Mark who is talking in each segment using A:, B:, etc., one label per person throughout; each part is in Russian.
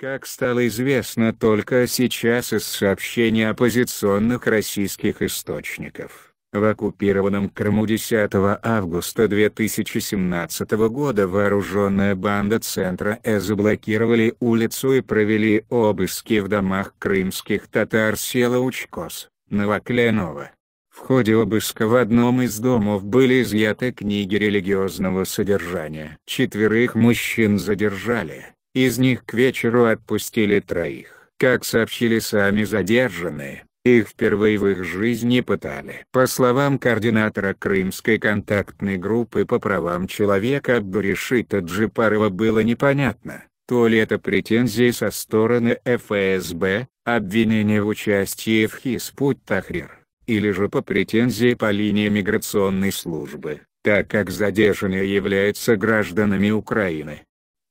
A: Как стало известно только сейчас из сообщений оппозиционных российских источников, в оккупированном Крыму 10 августа 2017 года вооруженная банда Центра Э заблокировали улицу и провели обыски в домах крымских татар села Учкос, Новокленово. В ходе обыска в одном из домов были изъяты книги религиозного содержания. Четверых мужчин задержали. Из них к вечеру отпустили троих. Как сообщили сами задержанные, их впервые в их жизни пытали. По словам координатора Крымской контактной группы по правам человека Абдуришита Джипарова было непонятно, то ли это претензии со стороны ФСБ, обвинение в участии в Хиспут Тахрир, или же по претензии по линии миграционной службы, так как задержанные являются гражданами Украины.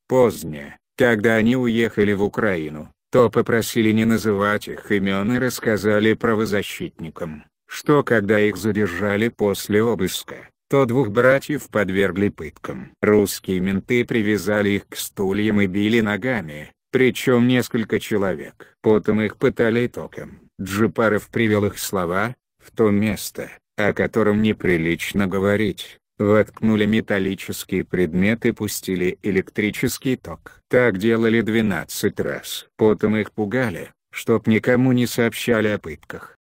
A: Позднее, когда они уехали в Украину, то попросили не называть их имен и рассказали правозащитникам, что когда их задержали после обыска, то двух братьев подвергли пыткам. Русские менты привязали их к стульям и били ногами, причем несколько человек. Потом их пытали током. Джипаров привел их слова, в то место, о котором неприлично говорить, воткнули металлические предметы и пустили электрический ток. Так делали 12 раз. Потом их пугали, чтоб никому не сообщали о пытках.